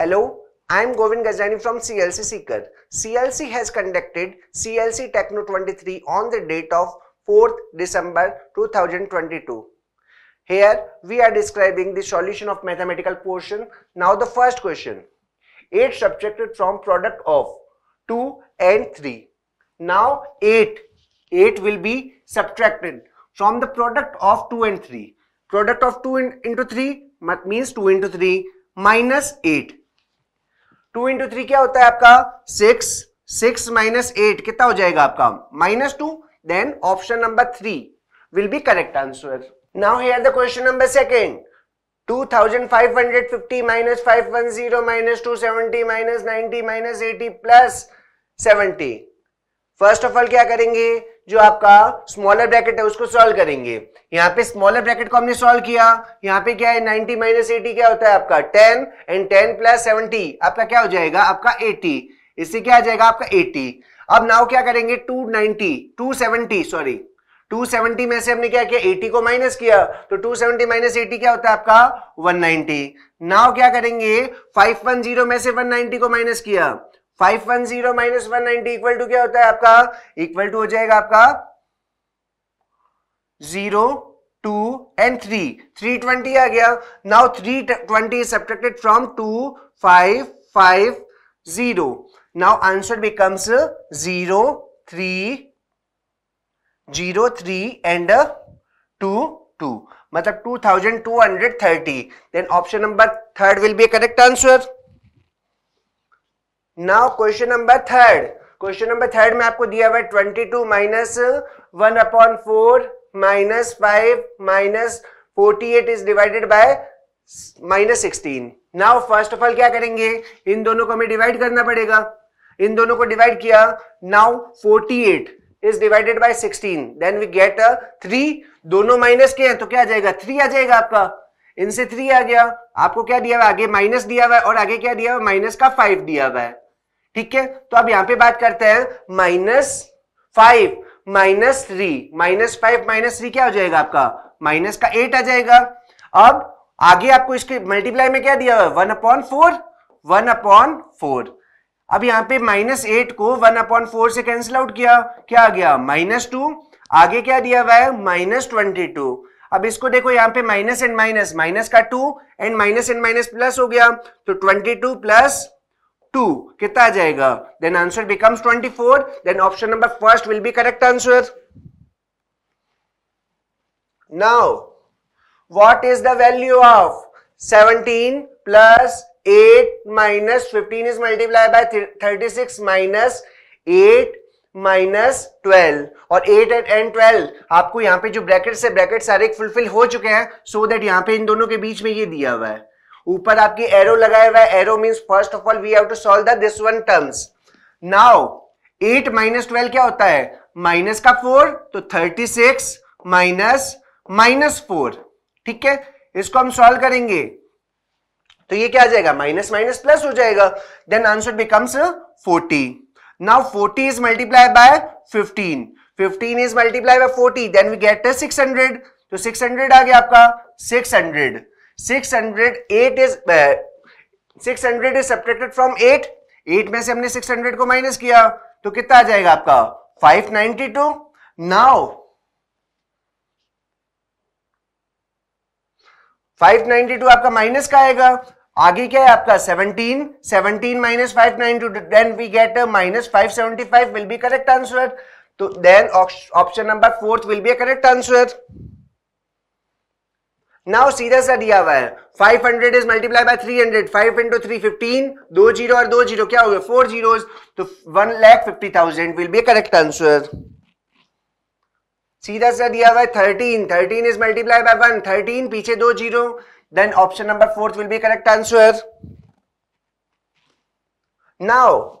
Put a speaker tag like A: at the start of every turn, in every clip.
A: Hello, I am Govind Gajani from CLC Seeker. CLC has conducted CLC Techno 23 on the date of 4th December 2022. Here we are describing the solution of mathematical portion. Now the first question. 8 subtracted from product of 2 and 3. Now 8. 8 will be subtracted from the product of 2 and 3. Product of 2 in, into 3 means 2 into 3 minus 8 two into three क्या होता है आपका six six minus eight कितना हो जाएगा आपका minus two then option number three will be correct answer now here the question number second 2550 minus 510 minus 270 minus 90 minus 80 plus 70 first of all क्या करेंगे जो आपका स्मॉलर ब्रैकेट है उसको सॉल्व करेंगे यहाँ पे स्मॉलर ब्रैकेट को हमने सॉल्व किया यहाँ पे क्या है नाइनटी माइनस एटी क्या होता है आपका टेन एंड टेन प्लस 70 आपका क्या हो जाएगा आपका एटी इससे क्या आ जाएगा आपका एटी अब नाउ क्या करेंगे टू नाइनटी टू 270 सॉरी 270 में से हमने क्या किया 80 को माइनस किया तो 270 माइनस एटी क्या होता है आपका 190 नाउ क्या करेंगे 510 में से 190 को माइनस किया five one zero minus one ninety equal to क्या होता है आपका इक्वल टू हो जाएगा आपका zero two and three three twenty आ गया now three twenty subtracted from two five five zero now answer becomes zero three zero three and two two मतलब two thousand two hundred thirty then option number third will be correct answer now question number third question number third में आपको दिया हुआ twenty two minus one upon four minus five minus forty eight is divided by minus sixteen now first of all क्या करेंगे इन दोनों को हमें divide करना पड़ेगा इन दोनों को डिवाइड किया now forty eight is divided by sixteen then we get three दोनों माइनस के हैं तो क्या आ जाएगा थ्री आ जाएगा आपका इनसे थ्री आ गया आपको क्या दिया हुआ आगे माइनस दिया हुआ है और आगे क्या दिया हुआ माइनस का फाइव दिया हुआ है ठीक है तो अब यहां पे बात करते हैं minus five minus three minus five minus three क्या हो जाएगा आपका माइनस का एट आ जाएगा अब आगे आपको इसके मल्टीप्लाई में क्या दिया हुआ है one upon four one upon four अब यहां पे माइनस एट को वन अपॉन फोर से कैंसिल आउट किया क्या आ गया माइनस टू आगे क्या दिया हुआ है माइनस ट्वेंटी टू अब इसको देखो यहाँ पे माइनस एंड माइनस माइनस का two and minus and minus plus हो गया तो ट्वेंटी टू प्लस टू कितना आ जाएगा then answer becomes twenty four then option number first will be correct answer now what is the value of seventeen plus eight minus fifteen is multiply by thirty six minus eight minus twelve और eight eight and twelve आपको यहाँ पे जो bracket है bracket सारे fulfil हो चुके हैं सो देट यहां यहाँ पे इन दोनों के बीच में ये दिया हुआ है ऊपर आपकी एरो लगाया हुआ है arrow mean first of all we have to solve the this one terms now eight minus twelve क्या होता है माइनस का फोर तो thirty six minus minus four ठीक है इसको हम सॉल्व करेंगे तो ये क्या आ जाएगा माइनस माइनस प्लस हो जाएगा then answer becomes forty now 40 is multiplied by 15 15 is multiplied by 40 then we get 600 so 600 आ गया आपका 600 600 8 is uh, 600 is subtracted from 8 8 में से हमने 600 को माइनस किया तो कितना आ जाएगा आपका 592 नाउ 592 आपका माइनस का आएगा आगे क्या है आपका 17 17 minus five nine two then we get minus five seventy five will be correct answer तो then option number fourth will be correct answer now सीधा सा दिया हुआ है 500 is multiply by 300 5 into three fifteen दो जीरो और दो zero क्या हो गया फोर जीरो तो one lakh fifty thousand will be correct answer सीधा सा दिया हुआ है thirteen thirteen is multiply by one thirteen पीछे दो zero then option number 4 will be correct answer now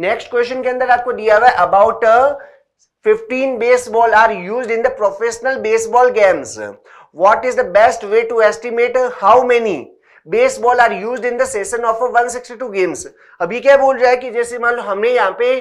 A: next question के अंदर आपको दिया हुआ about about 15 baseball are used in the professional baseball games what is the best way to estimate how many baseball are used in the session of 162 games अभी क्या बोल रहा है कि जैसे मान लो हमने यहाँ पे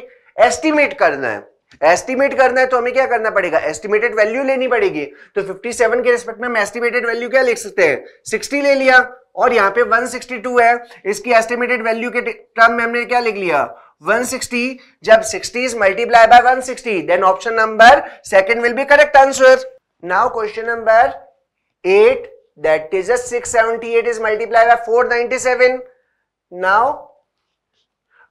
A: estimate करना है एस्टिमेट करना है तो हमें क्या करना पड़ेगा एस्टिमेटेड वैल्यू लेनी पड़ेगी तो 57 के रिस्पेक्ट में हम एस्टिमेटेड वैल्यू क्या लिख सकते हैं 60 ले लिया और यहाँ पे 162 है इसकी एस्टिमेटेड वैल्यू के टर्म में हमने क्या लिख लिया 160 जब 60 is multiply by 160 then option number second will be correct answer now question number 8 that is 678 is multiply by 497 now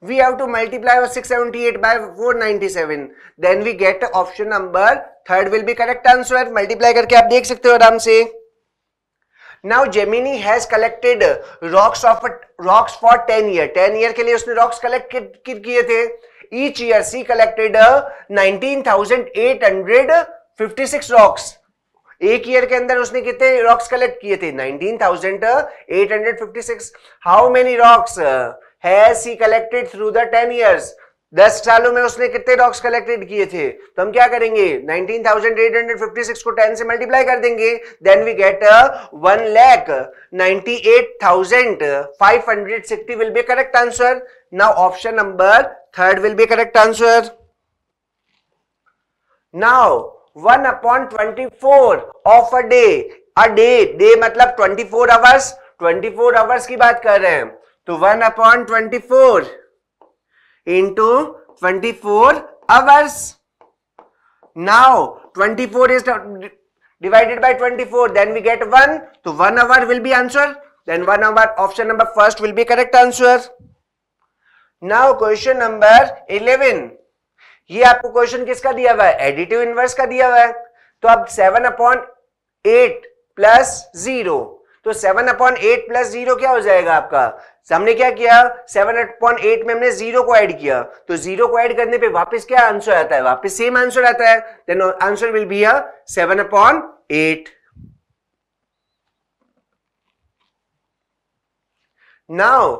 A: we have to multiply our 678 by 497 then we get option number third will be correct answer multiply करके आप देख सकते हो आराम से now Gemini has collected rocks of rocks for 10 year 10 year के लिए उसने rocks collect किए थे each year she collected 19856 rocks एक ईयर के अंदर उसने कितने रॉक्स कलेक्ट किए थे 19,856 how many rocks has he collected through the ten years दस सालों में उसने कितने डॉग्स कलेक्टेड किए थे तो हम क्या करेंगे 19,856 को 10 से मल्टीप्लाई कर देंगे then we get one lakh ninety eight thousand five hundred will be correct answer now option number third will be correct answer now one upon twenty four of a day a day day मतलब twenty four hours twenty four hours की बात कर रहे हैं तो one upon twenty four into twenty four hours now twenty four is divided by twenty four then we get one तो one hour will be answer then one hour option number first will be correct answer now question number eleven ये आपको question किसका दिया हुआ है additive inverse का दिया हुआ है तो अब seven upon eight plus zero तो seven upon eight plus zero क्या हो जाएगा आपका हमने क्या किया सेवन पॉइंट एट में हमने जीरो को ऐड किया तो जीरो को ऐड करने पे वापस क्या आंसर आता है वापस सेम आंसर आता है then answer will be seven upon eight now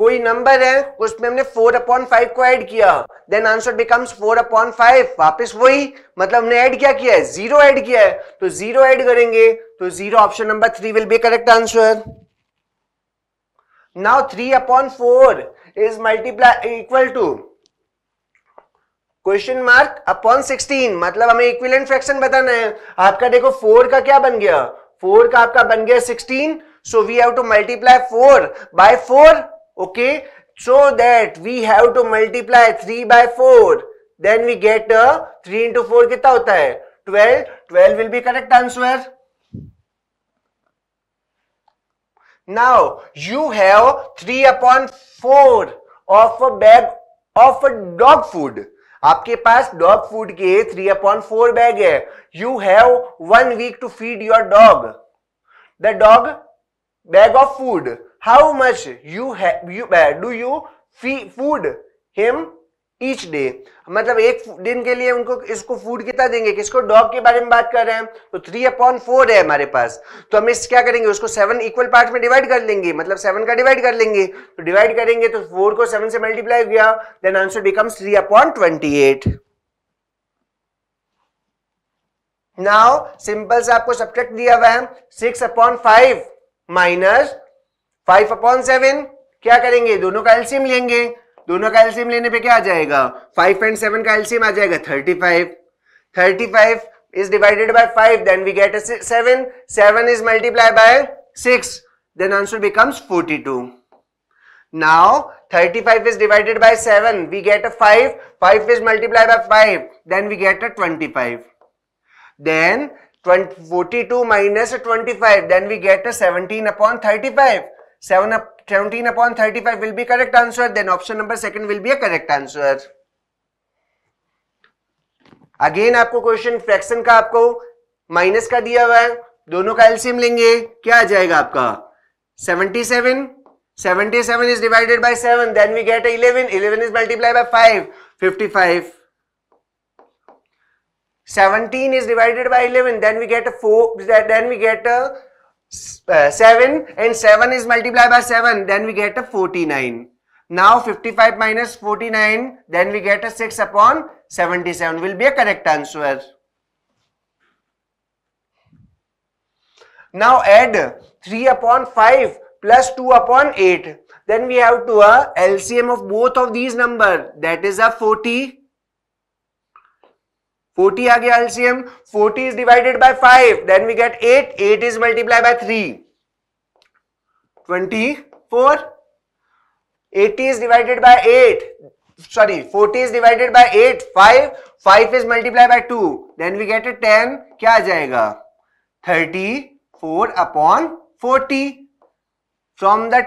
A: कोई नंबर है उसमें हमने फोर अपॉन फाइव को ऐड किया then answer becomes four upon five वापिस वही मतलब हमने ऐड क्या किया है जीरो ऐड किया है तो जीरो ऐड करेंगे तो zero option number three will be correct answer now 3 upon 4 is multiply equal to question mark upon 16 मतलब हमें इक्विलेंट फ्रैक्शन बताना है आपका देखो 4 का क्या बन गया 4 का आपका बन गया 16 so we have to multiply 4 by 4 okay so that we have to multiply 3 by 4 then we get 3 into four कितना होता है 12 12 will be correct answer Now you have 3 upon 4 of a bag of a dog food. आपके पास dog food के three upon four bag है you have one week to feed your dog the dog bag of food how much you do you feed food him each day मतलब एक दिन के लिए उनको इसको फूड कितना देंगे किसको डॉग के बारे में बात कर रहे हैं तो थ्री अपॉन फोर है हमारे पास तो हम इस क्या करेंगे उसको सेवन इक्वल पार्ट में डिवाइड कर लेंगे मतलब सेवन का डिवाइड कर लेंगे तो डिवाइड करेंगे तो फोर को सेवन से मल्टीप्लाई हो गया then answer becomes three upon twenty eight now simple से आपको सब्जेक्ट दिया हुआ है six upon five minus five upon seven क्या करेंगे दोनों का एल्सियम लेंगे दोनों का एल्सियम लेने पे क्या आ जाएगा फाइव पॉइंट सेवन का एल्सियम आ जाएगा thirty five thirty five is divided by five then we get seven seven is multiply by six then answer becomes forty two now 35 is divided by 7, we get a 5. 5 is multiplied by 5, then we get a 25. Then 20, 42 minus 25, then we get a 17 upon 35. 7 up, 17 upon 35 will be correct answer. Then option number second will be a correct answer. Again आपको question fraction का आपको minus का दिया हुआ है दोनों का एल्सियम लेंगे क्या आ जाएगा आपका 77 77 is divided by 7 then we get 11 11 is multiply by 5 55 17 is divided by 11 then we get 4 then we get a Uh, 7 and 7 is multiplied by 7 then we get a 49 now 55 minus 49 then we get a 6 upon 77 will be a correct answer now add 3 upon 5 plus 2 upon 8 then we have to a uh, LCM of both of these number that is a 40 40 आ गया LCM 40 is divided by 5 then we get 8 8 is multiply by 3 24 80 is divided by 8 sorry 40 is divided by 8 5 5 is multiplied by 2 then we get a 10 क्या आ जाएगा 34 upon 40 from the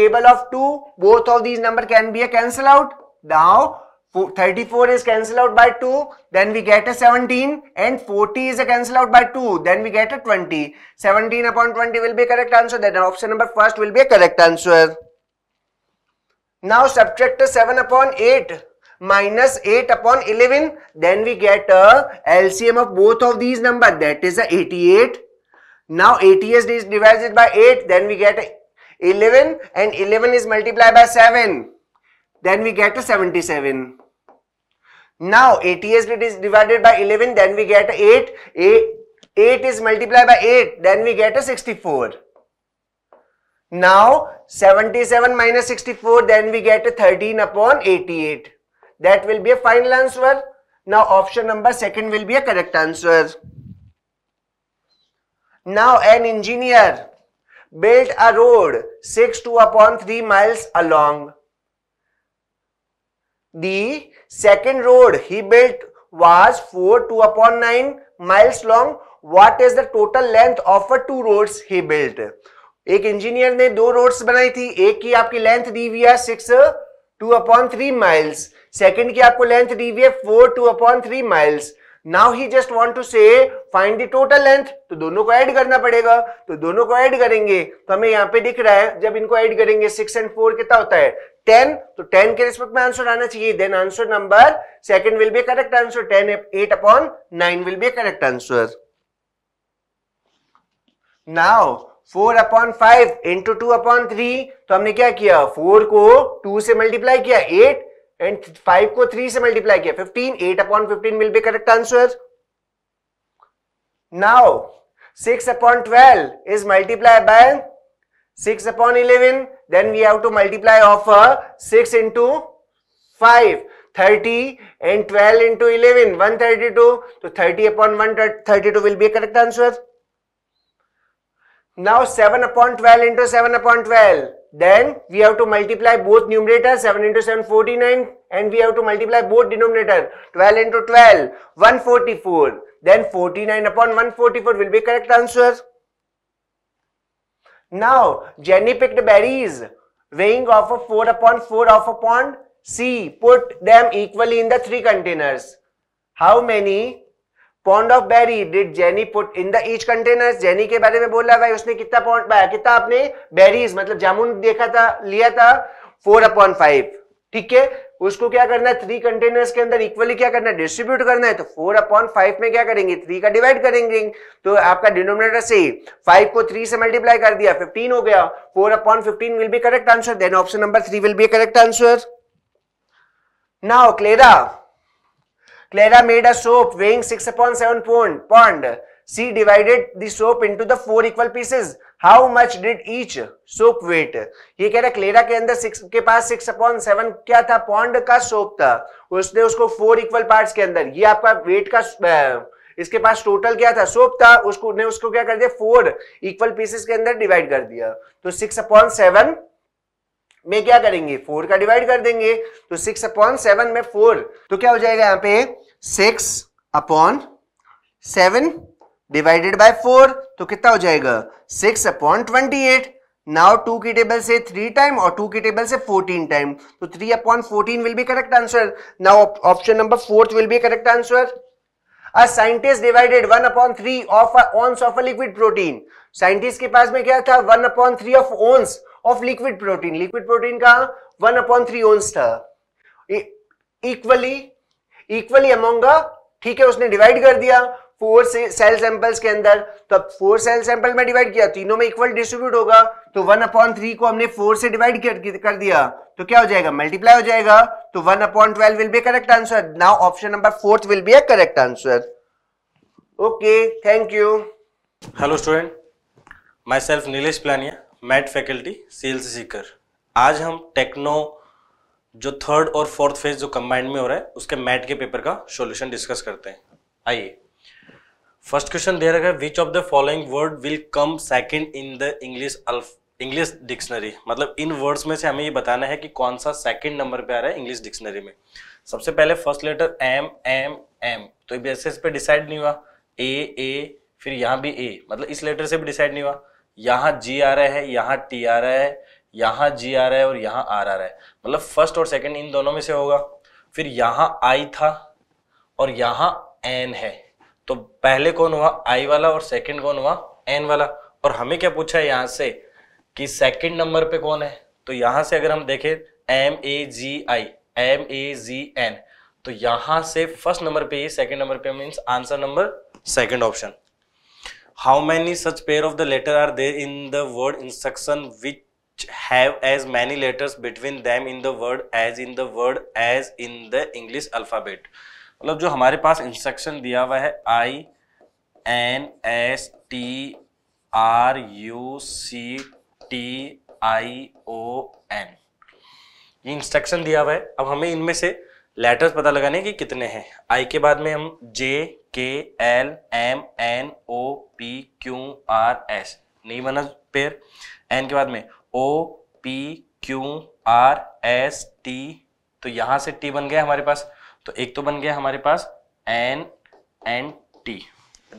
A: table of 2 both of these number can be a cancel out now 34 is cancelled out by 2, then we get a 17 and 40 is a cancelled out by 2, then we get a 20. 17 upon 20 will be a correct answer, then option number first will be a correct answer. Now subtract 7 upon 8 minus 8 upon 11, then we get a LCM of both of these numbers that is a 88. Now 88 is divided by 8, then we get 11 and 11 is multiplied by 7 then we get a 77. Now eighty-eight is divided by 11, then we get 8. 8. 8 is multiplied by 8, then we get a 64. Now 77 minus 64, then we get a 13 upon 88. That will be a final answer. Now option number second will be a correct answer. Now an engineer built a road 6 2 upon 3 miles along The second road he built was 4 2 upon 9 miles long. What is the total length of a two roads he built? एक engineer ने दो roads बनाई थी एक की आपकी length दी हुई है six two upon three miles second की आपको लेंथ दी हुई है four two upon three miles now he just want to say find the total length तो दोनों को एड करना पड़ेगा तो दोनों को एड करेंगे तो हमें यहाँ पे दिख रहा है जब इनको एड करेंगे सिक्स एंड फोर कितना होता है टेन तो टेन के रिस्पेक्ट में आंसर आना चाहिए then answer number second will be correct answer ten eight upon nine will be correct answer now four upon five into two upon three तो हमने क्या किया फोर को टू से मल्टीप्लाई किया एट एंड फाइव को थ्री से multiply किया fifteen eight upon fifteen will be correct answer now six upon twelve is multiply by six upon eleven then we have to multiply of six into five thirty and twelve into eleven one thirty two तो thirty upon one thirty two will be correct answer now seven upon twelve into seven upon twelve Then we have to multiply both numerator 7 into 7 49 and we have to multiply both denominator 12 into 12 144 then 49 upon 144 will be correct answer. Now Jenny picked berries weighing of a 4 upon 4 of pound. C put them equally in the three containers. How many pound of berry did Jenny put in the each container Jenny के बारे में बोल रहा भाई उसने कितना pond कितना आपने बेरीज मतलब जामुन देखा था लिया था फोर अपॉन फाइव ठीक है उसको क्या करना है थ्री कंटेनर्स के अंदर इक्वली क्या करना है डिस्ट्रीब्यूट करना है तो फोर अपॉन फाइव में क्या करेंगे थ्री का डिवाइड करेंगे तो आपका डिनोमिनेटर से फाइव को थ्री से मल्टीप्लाई कर दिया फिफ्टीन हो गया four upon fifteen will be correct answer then option number three will be correct answer now Clara Clara made a soap weighing six upon seven pound. Pond. She divided the soap into the four equal pieces. How much did each soap weight? ये कह रहा Clara के अंदर six के पास six upon seven क्या था pond का soap था उसने उसको four equal parts के अंदर ये आपका weight का इसके पास टोटल क्या था सोप था उसको ने उसको क्या कर दिया फोर इक्वल पीसेस के अंदर डिवाइड कर दिया तो सिक्स अपॉन सेवन में क्या करेंगे फोर का डिवाइड कर देंगे तो सिक्स अपॉन सेवन में फोर तो क्या हो जाएगा यहाँ पे six upon seven divided by four तो कितना हो जाएगा six upon twenty eight now two की टेबल से थ्री टाइम और टू की टेबल से फोर्टीन टाइम तो three upon fourteen will be correct answer now option number fourth will be correct answer a scientist divided 1 upon 3 of a ounce of a liquid protein के पास में क्या था one upon three of ounce of liquid protein liquid protein का one upon three ounce था equally equally among ठीक है उसने divide कर दिया फोर से सेल सैंपल्स के अंदर तो अब फोर सेल सैंपल में डिवाइड किया तीनों में इक्वल डिस्ट्रीब्यूट होगा तो वन अपॉन थ्री को हमने फोर से डिवाइड कर, कर दिया तो क्या हो जाएगा मल्टीप्लाई हो जाएगा तो one upon twelve will be correct answer now option number fourth will be a correct answer okay thank you hello student
B: myself Nilesh Planiya math faculty sales seeker आज हम टेक्नो जो थर्ड और फोर्थ फेज जो combined में हो रहा है उसके मैट के पेपर का सॉल्यूशन डिस्कस करते हैं आइए फर्स्ट क्वेश्चन दे रखा है which of the following word will come second in the English English dictionary मतलब इन वर्ड्स में से हमें ये बताना है कि कौन सा सेकंड नंबर पे आ रहा है इंग्लिश डिक्शनरी में सबसे पहले first letter M M M तो बेसिस पे डिसाइड नहीं हुआ ए ए फिर यहाँ भी ए मतलब इस लेटर से भी डिसाइड नहीं हुआ यहां जी आ रहा है यहां टी आ रहा है यहां जी आ रहा है और यहां आर आ रहा है मतलब फर्स्ट और सेकंड इन दोनों में से होगा फिर यहां आई था और यहां एन है तो पहले कौन हुआ आई वाला और सेकंड कौन हुआ एन वाला और हमें क्या पूछा है यहाँ से कि सेकंड नंबर पे कौन है तो यहां से अगर हम देखें M A G I M A G N तो यहां से फर्स्ट नंबर पे सेकंड नंबर पे mean answer number second option how many such pair of the letter are there in the word instruction which have as many letters between them in the word as in the word as in the English alphabet मतलब जो हमारे पास instruction दिया हुआ है I N S T R U C T I O N ये instruction दिया हुआ है अब हमें इनमें से लेटर्स पता लगाने के कितने हैं आई के बाद में हम J K L M N O P Q R S नहीं बना पेयर एन के बाद में O P Q R S T तो यहां से टी बन गया हमारे पास तो एक तो बन गया हमारे पास एन एन टी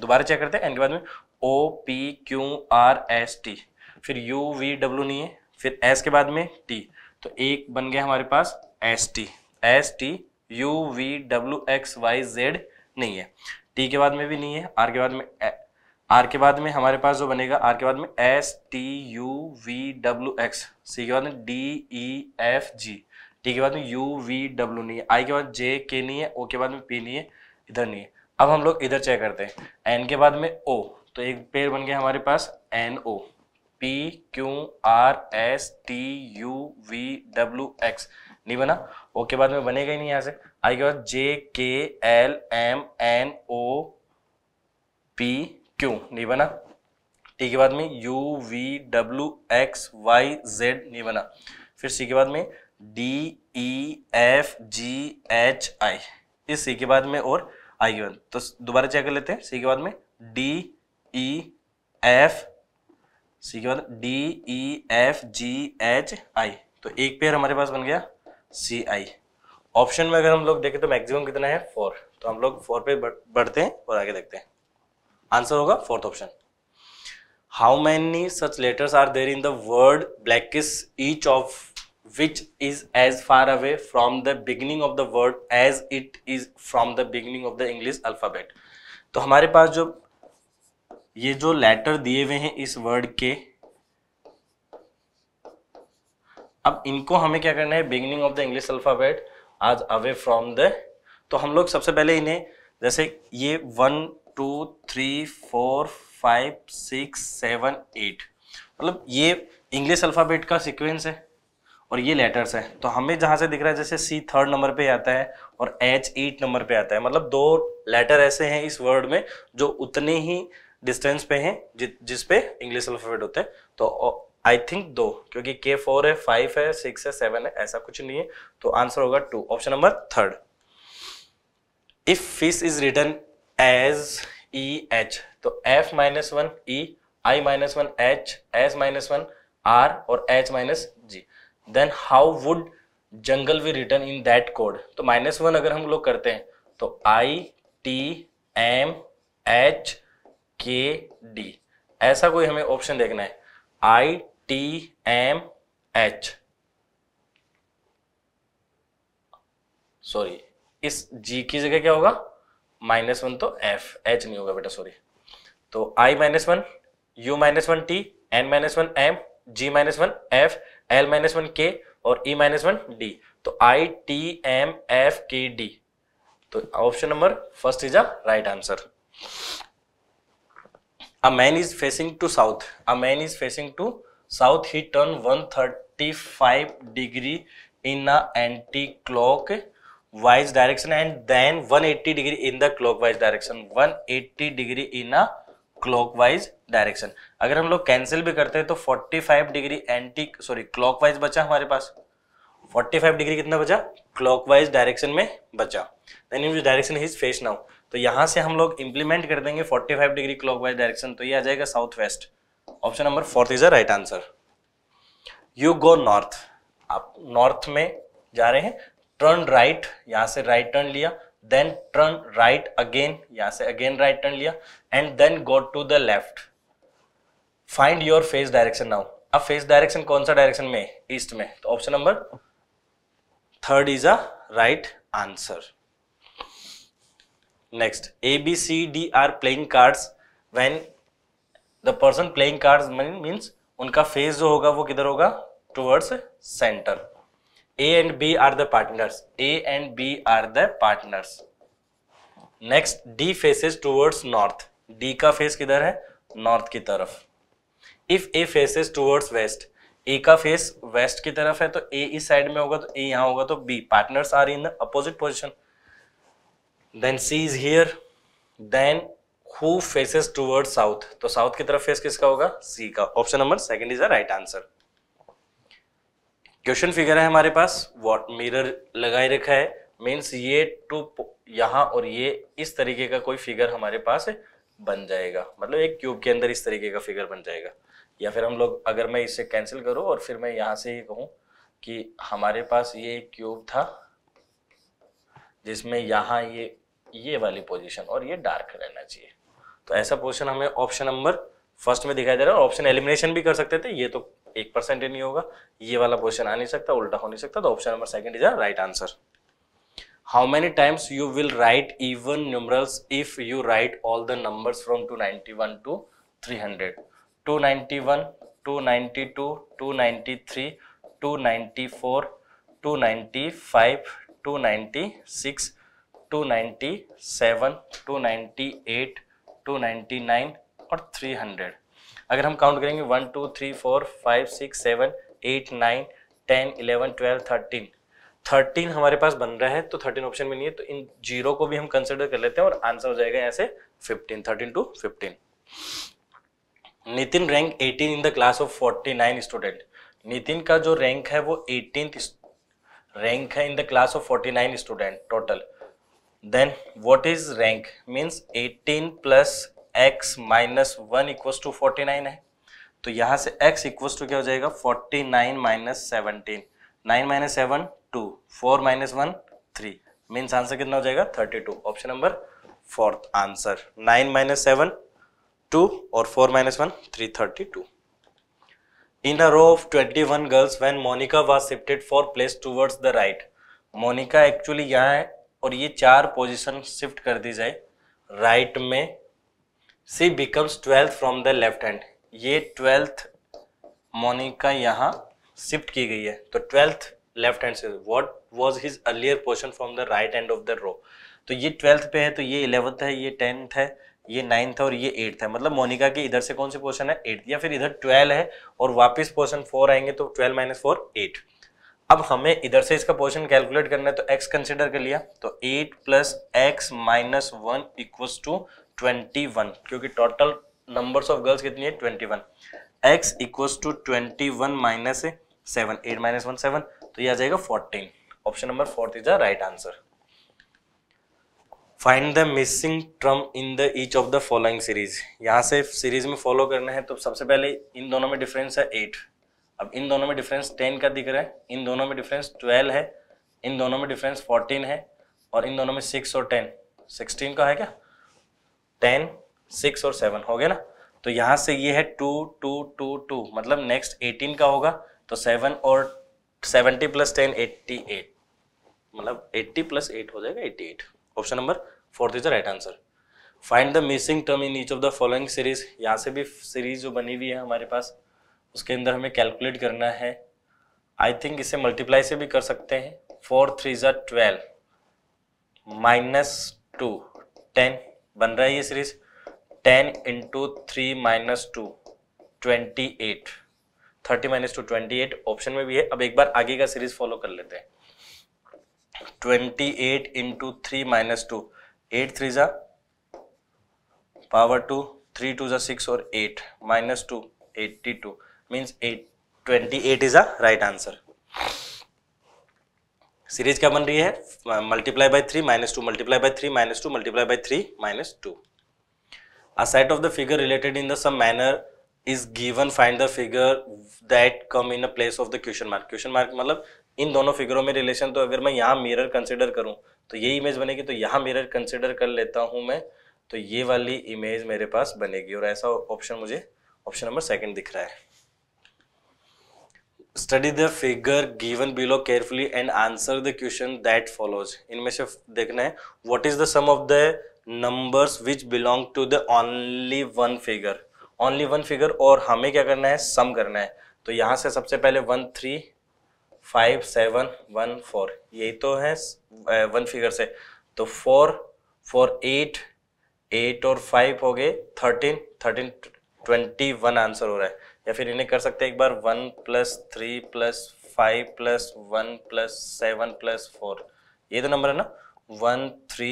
B: दोबारा चेक करते हैं एन के बाद में O P Q R S T फिर यू वी डब्ल्यू नहीं है फिर एस के बाद में टी तो एक बन गया हमारे पास S T S T U V W X Y Z नहीं है टी के बाद में भी नहीं है आर के बाद में आर के बाद में हमारे पास जो बनेगा आर के बाद में S T U V W X C के बाद में D E F G T के बाद में यू वी डब्ल्यू नहीं है आई के बाद जे के नहीं है ओ के बाद में पी नहीं है इधर नहीं है अब हम लोग इधर चेक करते हैं एन के बाद में ओ तो एक पेयर बन गया हमारे पास N O P Q R S T U V W X नहीं बना ओ के बाद में बनेगा ही नहीं यहां से आई के बाद J K L M N O P Q नहीं बना टी के बाद में U V W X Y Z नहीं बना फिर सी के बाद में D E F G H I इस सी के बाद में और आई के बाद तो दोबारा चेक कर लेते हैं सी के बाद में डी ई एफ सी के बाद D E F G H I तो एक पेयर हमारे पास बन गया सी आई ऑप्शन में अगर हम लोग देखें तो मैक्सिमम कितना है फोर तो हम लोग फोर पे बढ़ते हैं और आगे देखते हैं आंसर होगा fourth option how many such letters are there in the word blackish each of which is as far away from the beginning of the word as it is from the beginning of the English alphabet तो हमारे पास जो ये जो letter दिए हुए हैं इस word के अब इनको हमें क्या करना है beginning of the English alphabet as away from the तो हम लोग सबसे पहले इन्हें जैसे ये one two three four five six seven eight मतलब ये इंग्लिश अल्फ़ाबेट का सीक्वेंस है और ये लेटर्स है तो हमें जहाँ से दिख रहा है जैसे सी थर्ड नंबर पे आता है और एच एट नंबर पे आता है मतलब दो लेटर ऐसे हैं इस वर्ड में जो उतने ही डिस्टेंस पे हैं जि, जिस पे इंग्लिश अल्फ़ाबेट होते हैं तो आई थिंक दो क्योंकि के फोर है फाइव है सिक्स है सेवन है ऐसा कुछ नहीं है तो आंसर होगा two option number third if fish is return as E H तो F minus one E I minus one H S minus one R और H minus G then how would jungle we return in that code तो minus one अगर हम लोग करते हैं तो I T M H K D ऐसा कोई हमें ऑप्शन देखना है I T M H sorry इस जी की जगह क्या होगा माइनस वन तो एफ एच नहीं होगा बेटा सॉरी तो I minus one U minus one T N minus one M G minus one F L minus one K और ई माइनस वन डी तो I T M F K D तो option number first is a right answer a man is facing to south a man is facing to south he turn 135 in a anti clock clockwise direction and then 180 in the clockwise direction 180 in a clockwise direction अगर हम लोग cancel भी करते हैं तो 45 degree anti sorry clockwise बचा हमारे पास 45 degree कितना बचा क्लॉक वाइज डायरेक्शन में बचा then in direction is face now तो यहाँ से हम लोग इंप्लीमेंट कर देंगे 45 डिग्री क्लॉकवाइज डायरेक्शन तो ये आ जाएगा south west option number fourth is a right answer you go north आप नॉर्थ में जा रहे हैं टर्न राइट यहां से राइट टर्न लिया देन टर्न राइट अगेन यहां से अगेन राइट टर्न लिया and then go to the left find your face direction now अब फेस डायरेक्शन कौन सा डायरेक्शन में ईस्ट में तो option number third is a right answer next A B C D are playing cards when the person playing card means उनका face जो होगा वो किधर होगा towards centre A and B are the partners A and B are the partners next D faces towards north D का face किधर है north की तरफ if A faces towards west A का फेस वेस्ट की तरफ है तो ए इस साइड में होगा तो ए यहां होगा तो B partners are in opposite position then C is here then who faces toward south तो साउथ की तरफ फेस किसका होगा सी का option number second is the right answer question figure है हमारे पास वॉट मिरर लगाए रखा है मीन्स ये टू यहाँ और ये इस तरीके का कोई फिगर हमारे पास बन जाएगा मतलब एक क्यूब के अंदर इस तरीके का फिगर बन जाएगा या फिर हम लोग अगर मैं इसे कैंसिल करूँ और फिर मैं यहाँ से ये कहूँ कि हमारे पास ये एक क्यूब था जिसमें यहाँ ये ये वाली पोजीशन और ये डार्क रहना चाहिए तो ऐसा पोजिशन हमें ऑप्शन नंबर फर्स्ट में दिखाई दे रहा है ऑप्शन एलिमिनेशन भी कर सकते थे ये तो एक परसेंट ही नहीं होगा ये वाला पोजिशन आ नहीं सकता उल्टा हो नहीं सकता तो option number second is a right answer how many times you will write even numerals if you write all the numbers from 291 to two 291 six to 294 seven to 297 eight 299 और 300 अगर हम काउंट करेंगे one two three four five six seven eight nine ten eleven twelve thirteen thirteen हमारे पास बन रहा है तो थर्टीन ऑप्शन में नहीं है तो इन जीरो को भी हम कंसिडर कर लेते हैं और आंसर हो जाएगा ऐसे fifteen thirteen to fifteen Nitin rank eighteen in the class of forty nine student Nitin का जो रैंक है वो एटीन रैंक है in the class of forty nine student total then what is rank means 18 plus X minus one equals to forty nine है तो यहाँ से x equals to क्या हो जाएगा forty nine minus seventeen nine minus seven two four minus one three means answer कितना हो जाएगा thirty two option number fourth answer nine minus seven two और four minus one three thirty two In a row of 21 girls when Monica was shifted for place towards the right. Monica actually यहाँ है और ये चार position shift कर दी जाए right में C becomes twelfth from the left hand ये twelfth Monica यहाँ शिफ्ट की गई है तो ट्वेल्थ लेफ्ट हैंड से what was his earlier position from the right hand of the row तो ये ट्वेल्थ पे है तो ये इलेवंथ है ये टेंथ है ये नाइन्थ है और ये एट्थ है मतलब मोनिका के इधर से कौन से पोर्शन है एट्थ या फिर इधर ट्वेल्व है और वापस पोर्शन फोर आएंगे तो ट्वेल्व माइनस फोर एट अब हमें इधर से इसका पोर्शन कैलकुलेट करना है तो x कंसिडर कर लिया तो 8 plus X minus one equal to twenty क्योंकि टोटल नंबर ऑफ गर्ल्स कितनी है 21 one X equal to twenty one minus seven eight minus one seven तो ये आ जाएगा 14 option number fourth is the right answer find the missing term in the each of the following series यहाँ से series में follow करना है तो सबसे पहले इन दोनों में डिफरेंस है एट अब इन दोनों में डिफरेंस टेन का दिख रहा है इन दोनों में डिफरेंस ट्वेल्व है इन दोनों में डिफरेंस फोर्टीन है और इन दोनों में सिक्स और टेन सिक्सटीन का है क्या टेन सिक्स और सेवन हो गया ना तो यहाँ से ये है टू टू टू टू मतलब नेक्स्ट एटीन का होगा तो सेवन और seventy plus ten eighty eight मतलब एट्टी प्लस एट हो जाएगा eighty eight option number fourth is the right answer find the missing term in each of the following series यहाँ से भी सीरीज जो बनी हुई है हमारे पास उसके अंदर हमें कैलकुलेट करना है आई थिंक इसे मल्टीप्लाई से भी कर सकते हैं फोर थ्री ज़ा ट्वेल्व माइनस टू टेन बन रहा है ये series ten into three minus two twenty eight thirty minus two twenty eight option में भी है अब एक बार आगे का सीरीज फॉलो कर लेते हैं twenty eight into three minus two eight three ज़ा पावर टू थ्री टू ज़ा सिक्स और eight minus two eighty two means 8 28 is a right answer series क्या बन रही है multiply by three minus two multiply by three minus two multiply by three minus two a set of the figure related in the same manner is given find the figure that come in a place of the question mark question mark मतलब इन दोनों फिगरों में relation तो अगर मैं यहाँ mirror consider करूँ तो ये इमेज बनेगी तो यहाँ मिरर कंसिडर कर लेता हूँ मैं तो ये वाली इमेज मेरे पास बनेगी और ऐसा ऑप्शन मुझे ऑप्शन नंबर सेकेंड दिख रहा है study the figure given below carefully and answer the question that follows इनमें से देखना है what is the sum of the numbers which belong to the only one figure only one figure और हमें क्या करना है सम करना है तो यहाँ से सबसे पहले one three five seven one four यही तो है वन फिगर से तो फोर फोर एट एट और फाइव हो गए thirteen thirteen twenty one answer हो रहा है या फिर इन्हें कर सकते हैं एक बार one plus three plus five plus one plus seven plus four ये तो नंबर है ना वन थ्री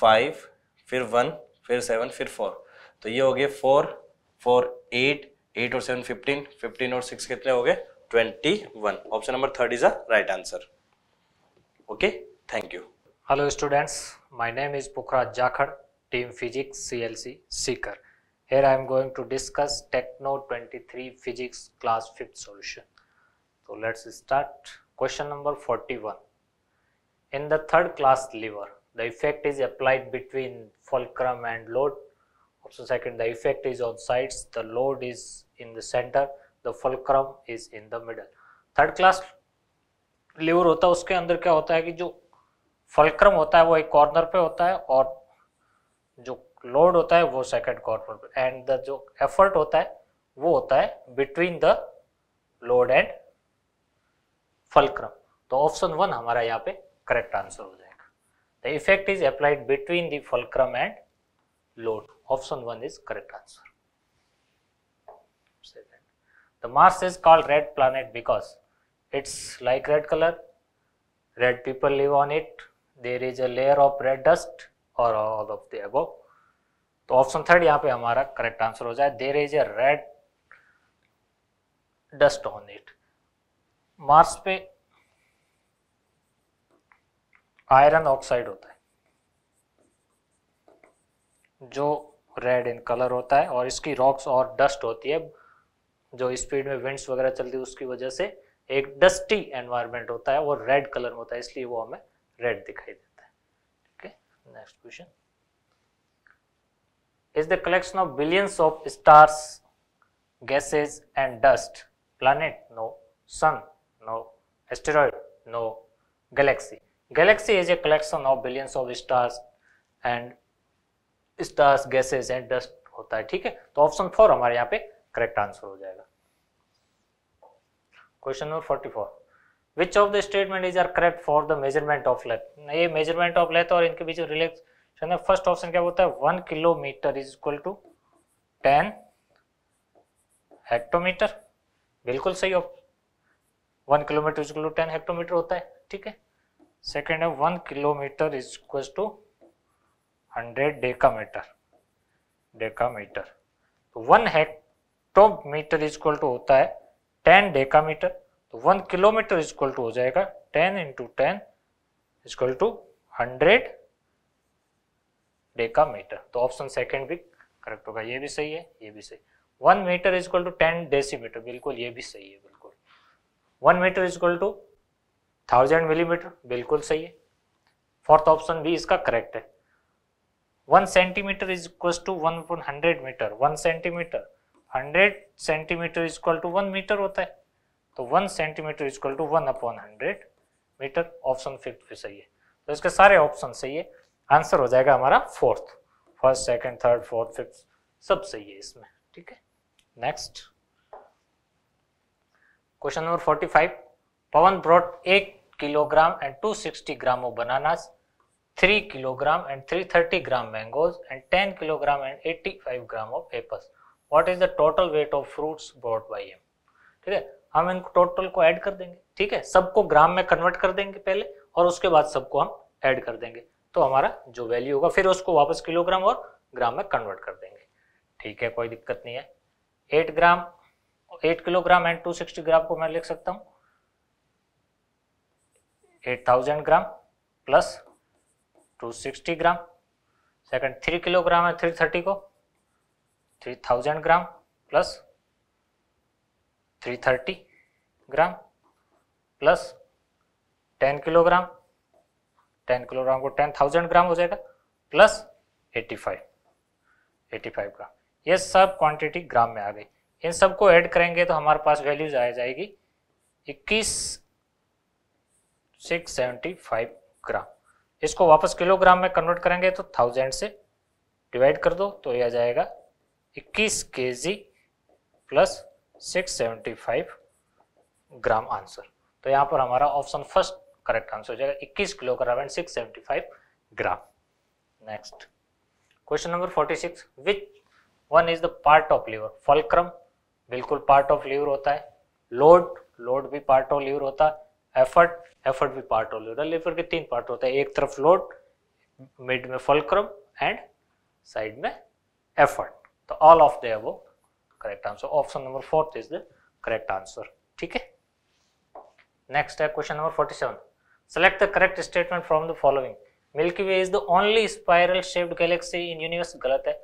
B: फाइव फिर वन फिर सेवन फिर फोर तो ये हो गए फोर फोर एट एट और सेवन फिफ्टीन फिफ्टीन और सिक्स कितने हो गए twenty one option number third is a right answer okay thank you
C: hello students my name is Pukhraj Jakhar team physics C L C Sikar Here I am going to discuss Techno 23 Physics class 5th solution. So let's start. Question number 41. In the third class lever, the effect is applied between fulcrum and load. Also second, the effect is on sides, the load is in the center, the fulcrum is in the middle. third class lever hota hai uske andar kya hota hai ki jo fulcrum hota hai wo ek corner pe hota hai aur jo load होता है वो second corporal and the जो effort होता है वो होता है between the load and fulcrum तो ऑप्शन वन हमारा यहाँ पे करेक्ट आंसर हो जाएगा the effect is applied between the fulcrum and load option one is correct answer the Mars is called red planet because it's like red colour red people live on it there is a layer of red dust और all of the above तो option third यहाँ पे हमारा correct answer हो जाए there is a red dust on it Mars पे iron oxide होता है जो रेड इन कलर होता है और इसकी रॉक्स और डस्ट होती है जो स्पीड में विंड्स वगैरह चलती है उसकी वजह से एक डस्टी एनवायरनमेंट होता है वो रेड कलर में होता है इसलिए वो हमें रेड दिखाई देता है ठीक है next question is the collection of billions of stars, gases and dust. Planet? No. Sun? No. Asteroid? No. Galaxy? Galaxy is a collection of billions of stars and stars, gases and dust होता है ठीक है तो option four हमारे यहाँ पे correct answer हो जाएगा question number forty four which of the statement is are correct for the measurement of length ये मेजरमेंट ऑफ लेथ और इनके बीच रिलेक्स ना फर्स्ट ऑप्शन क्या बोलता है one kilometre is equal to ten hectometre बिल्कुल सही हो one kilometre is equal to ten hectometre होता है ठीक है सेकेंड है one kilometre is equal to hundred decametre decametre तो one hectometre is equal to होता है टेन डेकामीटर तो one kilometre is equal to हो जाएगा ten into ten is equal to hundred metre तो ऑप्शन सेकंड भी correct होगा ये भी सही है ये भी सही one metre is equal to ten decimetre बिल्कुल ये भी सही है बिल्कुल one metre is equal to thousand millimetre बिल्कुल सही है फोर्थ ऑप्शन भी इसका करेक्ट है one centimetre is equal to one upon hundred metre one centimetre hundred centimetre is equal to one metre होता है तो one centimetre is equal to one upon hundred metre option fifth भी सही है तो इसके सारे ऑप्शन सही है आंसर हो जाएगा हमारा fourth first second third fourth fifth सब सही है इसमें ठीक है next question number forty five Pawan brought एक kilogram and two sixty gram of banana three kilogram and three thirty gram mangoes and ten kilogram and eighty five gram of apples what is the total weight of fruits brought by him ठीक है हम इनको total को add कर देंगे ठीक है सबको ग्राम में कन्वर्ट कर देंगे पहले और उसके बाद सबको हम ऐड कर देंगे तो हमारा जो वैल्यू होगा फिर उसको वापस किलोग्राम और ग्राम में कन्वर्ट कर देंगे ठीक है कोई दिक्कत नहीं है eight gram eight kilogram and two sixty gram को मैं लिख सकता हूं eight thousand gram plus two sixty gram second three kilogram है थ्री थर्टी को three thousand gram plus three thirty gram plus ten kilogram ten kilogram को ten thousand gram हो जाएगा plus eighty five eighty five gram ये सब quantity ग्राम में आ गई इन सबको ऐड करेंगे तो हमारे पास वैल्यूज आ जाएगी इक्कीस सिक्स सेवेंटी फाइव ग्राम इसको वापस किलोग्राम में कन्वर्ट करेंगे तो थाउजेंड से डिवाइड कर दो तो यह आ जाएगा इक्कीस K G plus six seventy five gram answer तो यहाँ पर हमारा ऑप्शन फर्स्ट करेक्ट आंसर हो जाएगा इक्कीस kilogram and six seventy five gram next question number forty six which one is the part of lever fulcrum बिल्कुल part of lever होता है लोड लोड भी पार्ट ऑफ लीवर होता है effort effort भी पार्ट ऑफ लीवर लीवर के तीन part होते हैं एक तरफ लोड मिड में फलक्रम एंड साइड में एफर्ट तो all of the above correct answer option number fourth is the correct answer ठीक है नेक्स्ट है question number forty seven Select the correct statement from the following. Milky way is the only spiral shaped galaxy in universe गलत है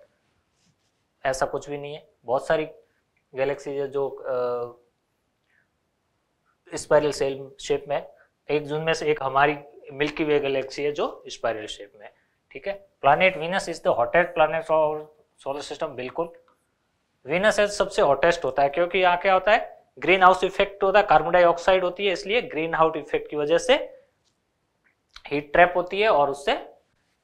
C: ऐसा कुछ भी नहीं है बहुत सारी गैलेक्सीज है जो स्पायरल सेल शेप में है एक जून में से एक हमारी मिल्की वे गैलेक्सी है जो स्पायरल शेप में है ठीक है planet Venus is the hottest planet और सोलर सिस्टम बिल्कुल वीनस है सबसे हॉटेस्ट होता है क्योंकि यहाँ क्या होता है ग्रीन हाउस इफेक्ट होता है कार्बन डाइऑक्साइड होती है इसलिए ग्रीन हाउस इफेक्ट की वजह से हीट ट्रैप होती है और उससे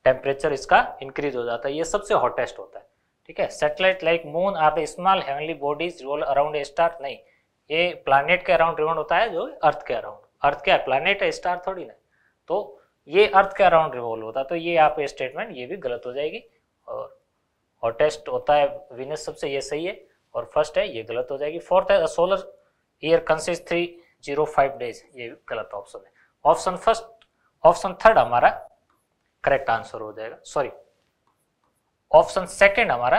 C: टेम्परेचर इसका इंक्रीज हो जाता है ये सबसे हॉटेस्ट होता है ठीक है satellite like moon are the small heavenly bodies roll around a star नहीं ये प्लानट के अराउंड रिवॉन्ड होता है जो अर्थ के अराउंड अर्थ क्या है प्लानट है स्टार थोड़ी ना तो ये अर्थ के अराउंड रिवॉल्व होता है तो ये आप स्टेटमेंट ये भी गलत हो जाएगी और हॉटेस्ट होता है विनस सबसे ये सही है और फर्स्ट है ये गलत हो जाएगी फोर्थ है solar year consist three zero five days ये गलत ऑप्शन है ऑप्शन फर्स्ट ऑप्शन थर्ड हमारा करेक्ट आंसर हो जाएगा सॉरी ऑप्शन सेकंड हमारा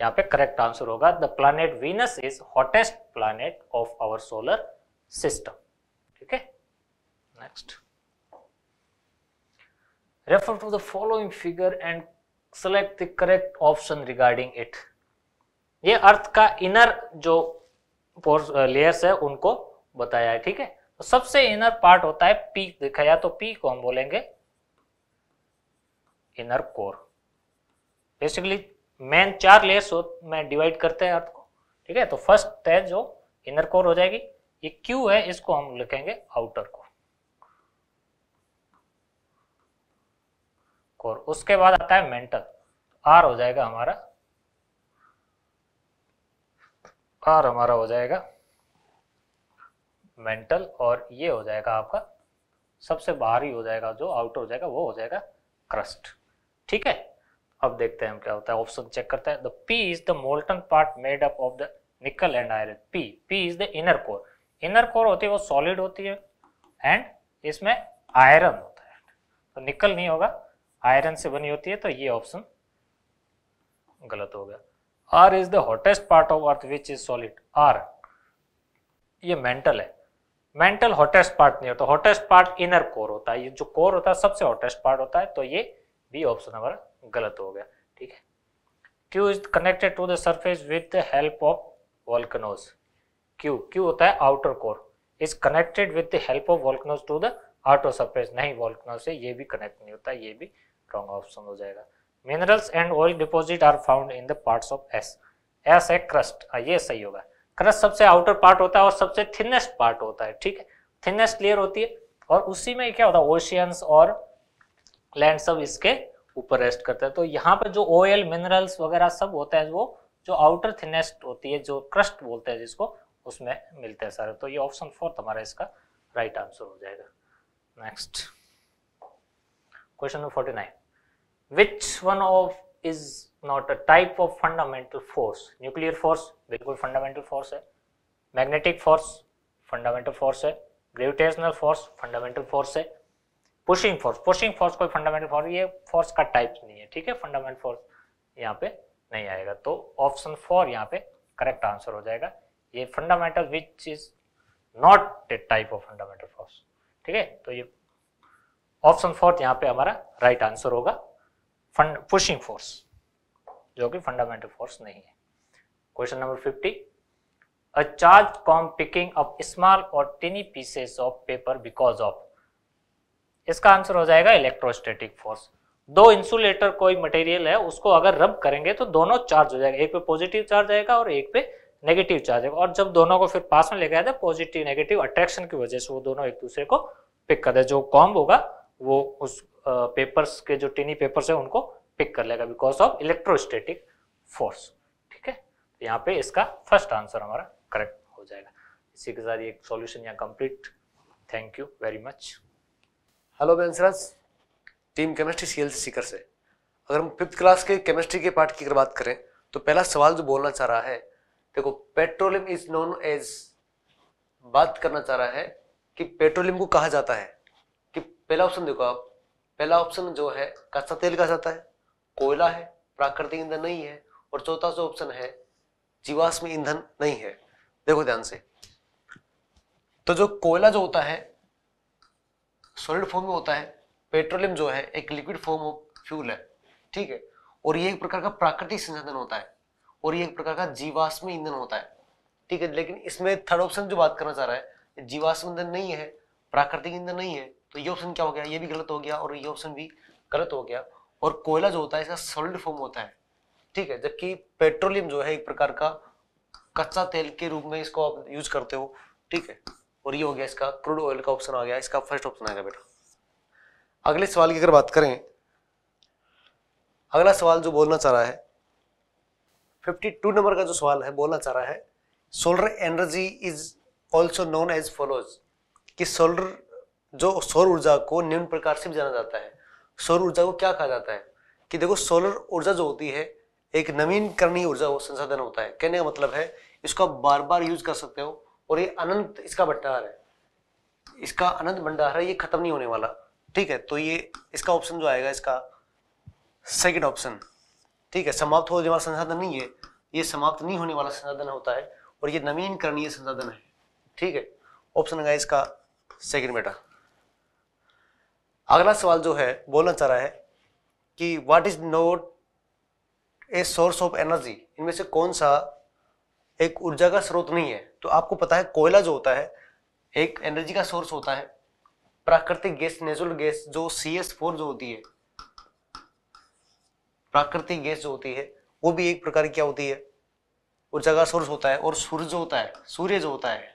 C: यहाँ पे करेक्ट आंसर होगा the planet Venus is hottest planet of our solar system ठीक है next refer to the following figure and select the correct option regarding it ये अर्थ का इनर जो लेयर्स है उनको बताया है ठीक है तो सबसे इनर पार्ट होता है पी देखा या तो पी को हम बोलेंगे इनर कोर बेसिकली मेन चार लेयर्स में डिवाइड करते हैं अर्थ को ठीक है तो फर्स्ट है जो इनर कोर हो जाएगी ये क्यू है इसको हम लिखेंगे आउटर कोर कोर उसके बाद आता है मेंटल आर हो जाएगा हमारा आर हमारा हो जाएगा मेंटल और ये हो जाएगा आपका सबसे बाहरी हो जाएगा जो आउटर हो जाएगा वो हो जाएगा क्रस्ट ठीक है अब देखते हैं हम क्या होता है ऑप्शन चेक करते हैं the P is the molten part made up of the nickel and iron P P is the inner core inner core होती है वो सॉलिड होती है एंड इसमें आयरन होता है तो निकल नहीं होगा आयरन से बनी होती है तो ये ऑप्शन गलत हो गया R is the hottest part of earth which is solid R ये मेंटल है मेंटल हॉटेस्ट पार्ट नहीं होता हॉटेस्ट पार्ट इनर कोर होता है ये जो कोर होता है सबसे हॉटेस्ट पार्ट होता है तो ये बी ऑप्शन हमारा गलत हो गया ठीक है Q is connected to the surface with help of volcanoes Q Q होता है outer core is connected with help of volcanoes to the outer surface नहीं वॉल्कनोज से ये भी कनेक्ट नहीं होता ये भी रॉन्ग ऑप्शन हो जाएगा minerals and oil deposit are found in the part of S S A crust ये सही होगा क्रस्ट सबसे आउटर पार्ट होता है और सबसे थिनेस्ट पार्ट होता है ठीक है थिनेस्ट लेयर होती है और उसी में क्या होता है ओशियंस और लैंड सब इसके ऊपर रेस्ट करते हैं तो यहाँ पर जो ऑयल मिनरल्स वगैरह सब होता है वो जो आउटर थिनेस्ट होती है जो क्रस्ट बोलते हैं जिसको उसमें मिलते हैं सारे तो ये ऑप्शन फोर्थ हमारा इसका राइट आंसर हो जाएगा next question number forty nine which one of is not a type of fundamental force nuclear force बिल्कुल फंडामेंटल फोर्स है मैग्नेटिक फोर्स फंडामेंटल फोर्स है ग्रेविटेशनल फोर्स फंडामेंटल फोर्स है pushing force pushing force कोई fundamental force ये force का type नहीं है ठीक है फंडामेंटल फोर्स यहाँ पे नहीं आएगा तो ऑप्शन फोर यहाँ पे करेक्ट आंसर हो जाएगा ये fundamental which is not a type of fundamental force ठीक है तो ये ऑप्शन फोर्थ यहाँ पे हमारा राइट right आंसर होगा फंड पुशिंग फोर्स जो कि फंडामेंटल फोर्स नहीं है question number fifty a charge comb picking of small और tiny pieces of paper because of इसका आंसर हो जाएगा इलेक्ट्रोस्टैटिक फोर्स दो इंसुलेटर कोई मटेरियल है उसको अगर रब करेंगे तो दोनों चार्ज हो जाएगा एक पे पॉजिटिव चार्ज आएगा और एक पे नेगेटिव चार्ज आएगा और जब दोनों को फिर पास में लेके आते हैं पॉजिटिव नेगेटिव अट्रैक्शन की वजह से वो दोनों एक दूसरे को पिक कर दे जो कॉम्ब होगा वो उस पेपर्स के जो टिनी पेपर्स है उनको पिक कर लेगा बिकॉज ऑफ इलेक्ट्रोस्टेटिक फोर्स ठीक है तो यहाँ पे इसका फर्स्ट आंसर हमारा करेक्ट हो जाएगा इसी के साथ ये सॉल्यूशन यहाँ complete thank you very
D: much hello Bansraj team chemistry C L Sikar से अगर हम फिफ्थ क्लास के केमिस्ट्री के पार्ट की अगर बात करें तो पहला सवाल जो बोलना चाह रहा है देखो पेट्रोलियम इज नोन एज बात करना चाह रहा है कि पेट्रोलियम को कहा जाता है कि पहला ऑप्शन देखो आप पहला ऑप्शन जो है कच्चा तेल का जाता है कोयला है प्राकृतिक ईंधन नहीं है और चौथा जो ऑप्शन है जीवाश्म ईंधन नहीं है देखो ध्यान से तो जो कोयला जो होता है सॉलिड फॉर्म में होता है पेट्रोलियम जो है एक लिक्विड फॉर्म ऑफ फ्यूल है ठीक है और ये एक प्रकार का प्राकृतिक संसाधन होता है और ये एक प्रकार का जीवाश्म ईंधन होता है ठीक है लेकिन इसमें थर्ड ऑप्शन जो बात करना चाह रहा है जीवाश्म ईंधन नहीं है प्राकृतिक ईंधन नहीं है तो ये ऑप्शन क्या हो गया ये भी गलत हो गया और ये ऑप्शन भी गलत हो गया और कोयला जो होता है इसका सॉलिड फॉर्म होता है ठीक है जबकि पेट्रोलियम जो है एक प्रकार का कच्चा तेल के रूप में इसको आप यूज करते हो ठीक है और ये हो गया इसका क्रूड ऑयल का ऑप्शन आ गया इसका फर्स्ट ऑप्शन आएगा बेटा अगले सवाल की अगर बात करें अगला सवाल जो बोलना चाह रहा है 52 नंबर का जो सवाल है बोलना चाह रहा है solar energy is also known as follows कि सोलर जो सौर ऊर्जा को निम्न प्रकार से भी जाना जाता है सौर ऊर्जा को क्या कहा जाता है कि देखो सोलर ऊर्जा जो होती है एक नवीनकरणीय ऊर्जा वो संसाधन होता है कहने का मतलब है इसको आप बार बार यूज कर सकते हो और ये अनंत इसका भंडार है इसका अनंत भंडार है ये खत्म नहीं होने वाला ठीक है तो ये इसका ऑप्शन जो आएगा इसका सेकेंड ऑप्शन ठीक है समाप्त होने वाला संसाधन नहीं है ये समाप्त नहीं होने वाला संसाधन होता है और ये नवीनकरणीय संसाधन है ठीक है ऑप्शन आएगा इसका सेकेंड बेटा अगला सवाल जो है बोलना चाह रहा है कि what is not a source of energy इनमें से कौन सा एक ऊर्जा का स्रोत नहीं है तो आपको पता है कोयला जो होता है एक एनर्जी का सोर्स होता है प्राकृतिक गैस नेचुरल गैस जो सी एस फोर जो होती है प्राकृतिक गैस जो होती है वो भी एक प्रकार की क्या होती है ऊर्जा का सोर्स होता है और सूर्य जो होता है सूर्य जो होता है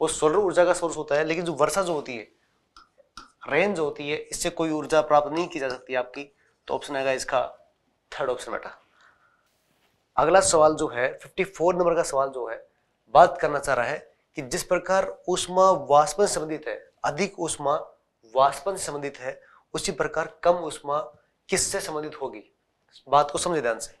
D: वो सोलर ऊर्जा का सोर्स होता है लेकिन जो वर्षा जो होती है रेंज होती है इससे कोई ऊर्जा प्राप्त नहीं की जा सकती आपकी तो ऑप्शन आएगा इसका थर्ड ऑप्शन बेटा अगला सवाल जो है 54 नंबर का सवाल जो है बात करना चाह रहा है कि जिस प्रकार उष्मा वाष्पन संबंधित है अधिक उष्मा वाष्पन से संबंधित है उसी प्रकार कम उष्मा किससे संबंधित होगी बात को समझे ध्यान से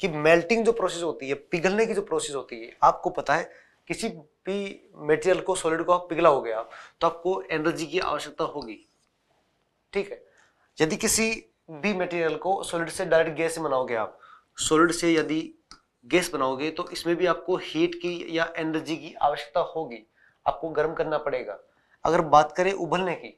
D: कि मेल्टिंग जो प्रोसेस होती है पिघलने की जो प्रोसेस होती है आपको पता है किसी भी मटेरियल को सॉलिड को आप हो आप तो आपको एनर्जी की आवश्यकता होगी ठीक है यदि किसी भी मटेरियल को सॉलिड से डायरेक्ट गैस बनाओगे आप सॉलिड से यदि गैस बनाओगे तो इसमें भी आपको हीट की या एनर्जी की आवश्यकता होगी आपको गर्म करना पड़ेगा अगर बात करें उबलने की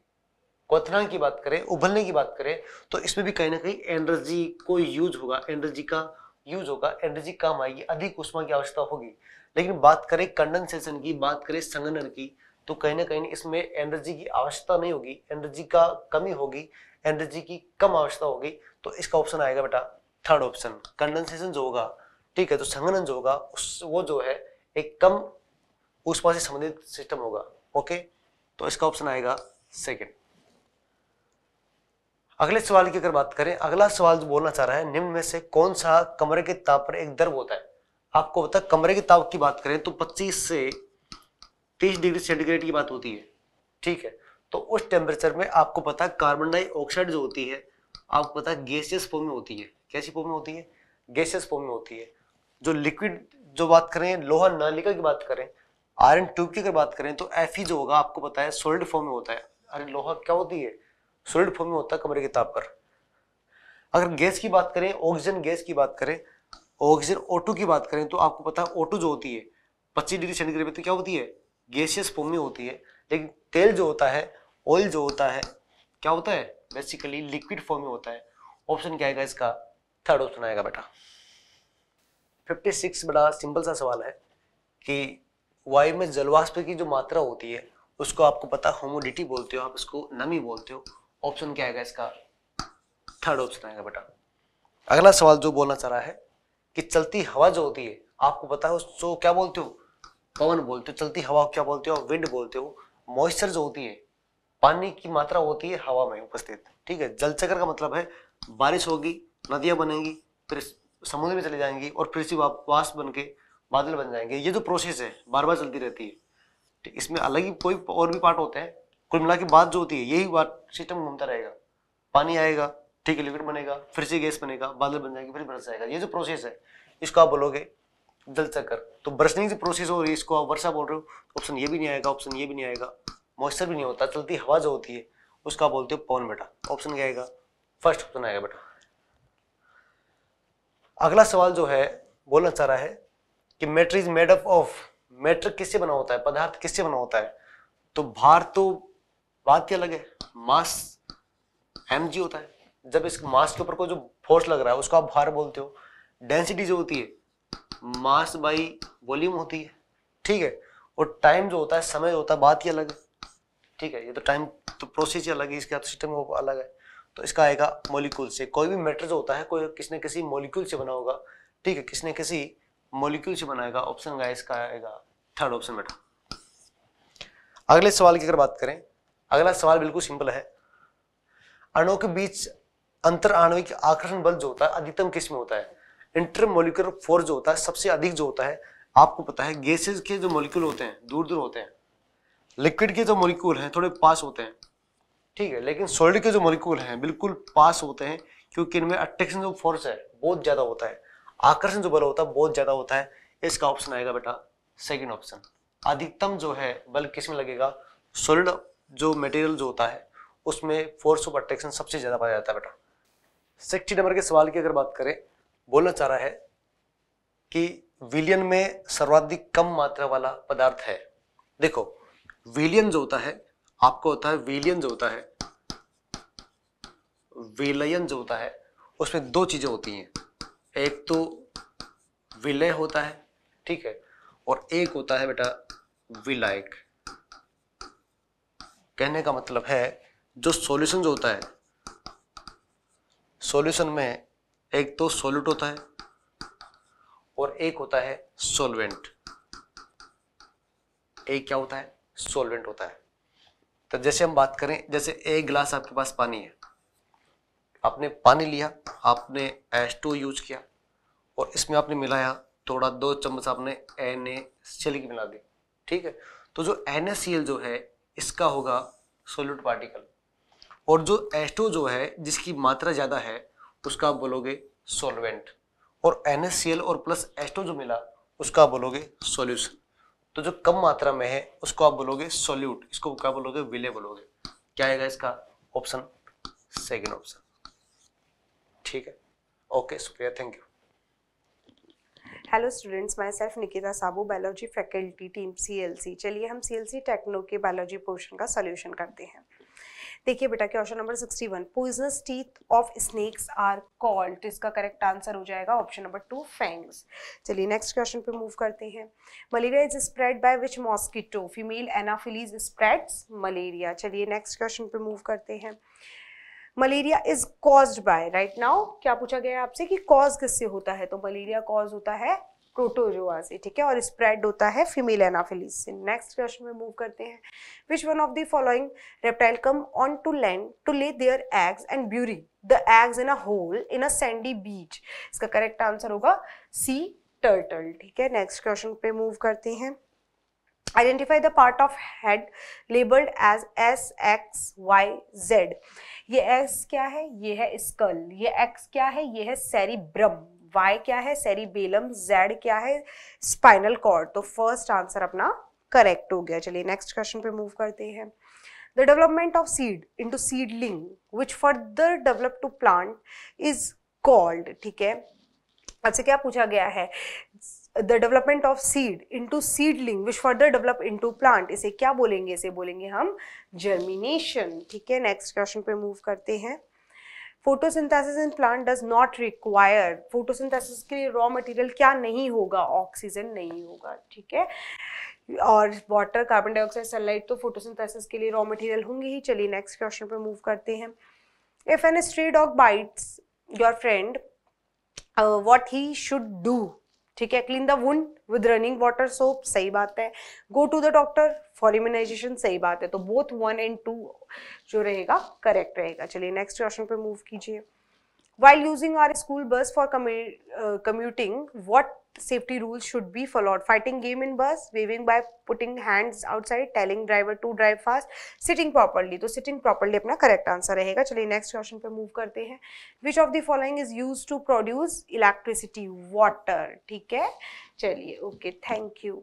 D: कोथना की बात करें उबलने की बात करें तो इसमें भी कहीं ना कहीं एनर्जी को यूज होगा एनर्जी का यूज होगा एनर्जी काम आएगी अधिक उष्मा की आवश्यकता होगी लेकिन बात करें कंडेंसेशन की बात करें संगनन की तो कहीं ना कहीं इसमें एनर्जी की आवश्यकता नहीं होगी एनर्जी का कमी होगी एनर्जी की कम आवश्यकता होगी तो इसका ऑप्शन आएगा बेटा थर्ड ऑप्शन कंडेंसेशन जो होगा ठीक है तो संगनन जो होगा उस वो जो है एक कम उष्मा से संबंधित सिस्टम होगा ओके तो इसका ऑप्शन आएगा सेकेंड अगले सवाल की अगर बात करें अगला सवाल जो बोलना चाह रहा है निम्न में से कौन सा कमरे के ताप पर एक दर्व होता है आपको पता कमरे के ताप की बात करें तो 25 से 30 डिग्री सेंटीग्रेड की बात होती है ठीक है तो उस टेम्परेचर में आपको पता है कार्बन डाइऑक्साइड जो होती है आपको पता है गैसियस फॉर्म में होती है कैसी फॉर्म में होती है गैसियस फॉर्म में होती है जो लिक्विड जो बात करें लोहा नालिका की बात करें आयरन ट्यूब की अगर बात करें तो एफ जो होगा आपको पता है सोलिड फॉर्म में होता है अरे लोहा क्या होती है सोलिड फॉर्म में होता है कमरे के ताप पर अगर गैस की बात करें ऑक्सीजन गैस की बात करें ऑक्सीजन O2 की बात करें तो आपको पता है O2 जो होती है पच्चीस डिग्री सेंटीग्रेड पे तो क्या होती है गैसियस फॉर्म में होती है लेकिन तेल जो होता है ऑयल जो होता है क्या होता है बेसिकली लिक्विड फॉर्म में होता है ऑप्शन क्या आएगा इसका थर्ड ऑप्शन आएगा बेटा 56 बड़ा सिंपल सा सवाल है कि वायु में जलवाष्प की जो मात्रा होती है उसको आपको पता होमोडिटी बोलते हो आप इसको नमी बोलते हो ऑप्शन क्या आएगा इसका थर्ड ऑप्शन आएगा बेटा अगला सवाल जो बोलना चाह रहा है कि चलती हवा जो होती है आपको पता है उसको क्या बोलते हो पवन बोलते हो चलती हवा क्या बोलते हो विंड बोलते हो मॉइस्चर जो होती है पानी की मात्रा होती है हवा में उपस्थित ठीक है चक्र का मतलब है बारिश होगी नदियां बनेंगी फिर समुद्र में चली जाएंगी और फिर से वास बन के बादल बन जाएंगे ये जो प्रोसेस है बार बार चलती रहती है ठीक इसमें अलग ही कोई और भी पार्ट होते हैं कुल मिला के बाद जो होती है यही बात सिस्टम घूमता रहेगा पानी आएगा ठीक है लिक्विड बनेगा फिर से गैस बनेगा बादल बन जाएगा फिर बरस जाएगा ये जो प्रोसेस है इसको आप बोलोगे जल चक्कर तो बरसने की प्रोसेस हो रही है इसको आप वर्षा बोल रहे हो ऑप्शन तो ये भी नहीं आएगा ऑप्शन ये भी नहीं आएगा मॉइस्चर भी नहीं होता चलती हवा जो होती है उसका आप बोलते हो पवन बेटा ऑप्शन क्या आएगा फर्स्ट ऑप्शन आएगा बेटा अगला सवाल जो है बोलना चाह रहा है कि matter is made up of matter किससे बना होता है पदार्थ किससे बना होता है तो भार तो बात क्या अलग है मास एम होता है जब इस मास के ऊपर कोई जो फोर्स लग रहा है उसको आप भार बोलते हो डेंसिटी जो होती है मास बाई वॉल्यूम होती है ठीक है और टाइम जो होता है समय होता है बात ही अलग है ठीक है ये तो टाइम तो प्रोसेस ही अलग है इसका तो सिस्टम अलग है तो इसका आएगा मोलिक्यूल से कोई भी मैटर जो होता है कोई किसने किसी मोलिक्यूल से बना होगा ठीक है किसने किसी मोलिक्यूल से बनाएगा ऑप्शन का इसका आएगा थर्ड ऑप्शन बेटा अगले सवाल की अगर बात करें अगला सवाल बिल्कुल सिंपल है अणु के बीच अंतर आणविक आकर्षण बल जो होता है अधिकतम किस में होता है इंटर मोलिकुलर फोर्स जो होता है सबसे अधिक जो होता है आपको पता है गैसेज के जो मोलिक्यूल होते हैं दूर दूर होते हैं लिक्विड के जो मोलिक्यूल हैं थोड़े पास होते हैं ठीक है लेकिन सॉलिड के जो मोलिक्यूल हैं बिल्कुल पास होते हैं क्योंकि इनमें अट्रैक्शन जो फोर्स है बहुत ज़्यादा होता है आकर्षण जो बल होता है बहुत ज़्यादा होता है इसका ऑप्शन आएगा बेटा सेकेंड ऑप्शन अधिकतम जो है बल किस में लगेगा सॉलिड जो मटेरियल जो होता है उसमें फोर्स ऑफ अट्रैक्शन सबसे ज़्यादा पाया जाता है बेटा सिक्सटी नंबर के सवाल की अगर बात करें बोलना चाह रहा है कि विलियन में सर्वाधिक कम मात्रा वाला पदार्थ है देखो विलियन जो होता है आपको होता है विलियन जो होता है विलयन जो होता है उसमें दो चीजें होती हैं एक तो विलय होता है ठीक है और एक होता है बेटा विलायक कहने का मतलब है जो सॉल्यूशन जो होता है सॉल्यूशन में एक तो सॉल्यूट होता है और एक होता है सोलवेंट एक क्या होता है सोलवेंट होता है तो जैसे हम बात करें जैसे एक गिलास आपके पास पानी है आपने पानी लिया आपने एच टू यूज किया और इसमें आपने मिलाया थोड़ा दो चम्मच आपने एन ए की मिला दी ठीक है तो जो एन ए सी एल जो है इसका होगा सोल्यूट पार्टिकल और जो एस्टो जो है जिसकी मात्रा ज़्यादा है उसका आप बोलोगे सोलवेंट और एन और प्लस एस्टो जो मिला उसका आप बोलोगे सोल्यूशन तो जो कम मात्रा में है उसको आप बोलोगे सोल्यूट इसको क्या बोलोगे विले बोलोगे क्या आएगा इसका ऑप्शन सेकेंड ऑप्शन ठीक है ओके शुक्रिया thank you
E: hello students myself Nikita Sabu biology faculty team CLC चलिए हम सी टेक्नो के बायोलॉजी पोर्शन का सोल्यूशन करते हैं देखिए बेटा question number sixty one poisonous teeth of snakes are called इसका करेक्ट आंसर हो जाएगा ऑप्शन नंबर टू फैंग्स चलिए नेक्स्ट क्वेश्चन पे मूव करते हैं malaria is spread by which mosquito female anopheles spreads malaria चलिए नेक्स्ट क्वेश्चन पे move करते हैं malaria is caused by right now क्या पूछा गया है आपसे कि कॉज किससे होता है तो मलेरिया कॉज होता है प्रोटोजोआ से ठीक है और स्प्रेड होता है फीमेल एनाफिलीज से नेक्स्ट क्वेश्चन में मूव करते हैं which one of the following reptile come on to land to lay their eggs and bury the eggs in a hole in a sandy beach इसका correct answer होगा sea turtle ठीक है next question पे move करते हैं identify the part of head labelled as S X Y Z ये S क्या है ये है स्कल ये एक्स क्या है ये है सेरिब्रम वाई क्या है सेरिबेलम जेड क्या है स्पाइनल कॉर्ड तो फर्स्ट आंसर अपना करेक्ट हो गया चलिए नेक्स्ट क्वेश्चन पे मूव करते हैं the development of seed into seedling which further develop to plant is called ठीक है आपसे अच्छा, क्या पूछा गया है the development of seed into seedling which further develop into plant इसे क्या बोलेंगे इसे बोलेंगे हम जर्मिनेशन ठीक है नेक्स्ट क्वेश्चन पे मूव करते हैं photosynthesis in plant does not require photosynthesis के लिए रॉ मटेरियल क्या नहीं होगा ऑक्सीजन नहीं होगा ठीक है और वाटर कार्बन डाइऑक्साइड सनलाइट तो फोटोसिंथेसिस के लिए रॉ मटेरियल होंगे ही चलिए नेक्स्ट क्वेश्चन पर मूव करते हैं if an stray dog bites your friend what he should do ठीक है clean the wound with running water soap सही बात है go to the doctor for immunisation सही बात है तो बोथ वन एंड टू जो रहेगा करेक्ट रहेगा चलिए नेक्स्ट क्वेश्चन पे मूव कीजिए While using our school bus for commu uh, commuting, what safety rules should be followed? Fighting game in bus, waving by putting hands outside, telling driver to drive fast, sitting properly. तो sitting properly apna correct answer rahega chaliye next question pe move karte hain Which of the following is used to produce electricity? Water. theek hai chaliye okay thank you.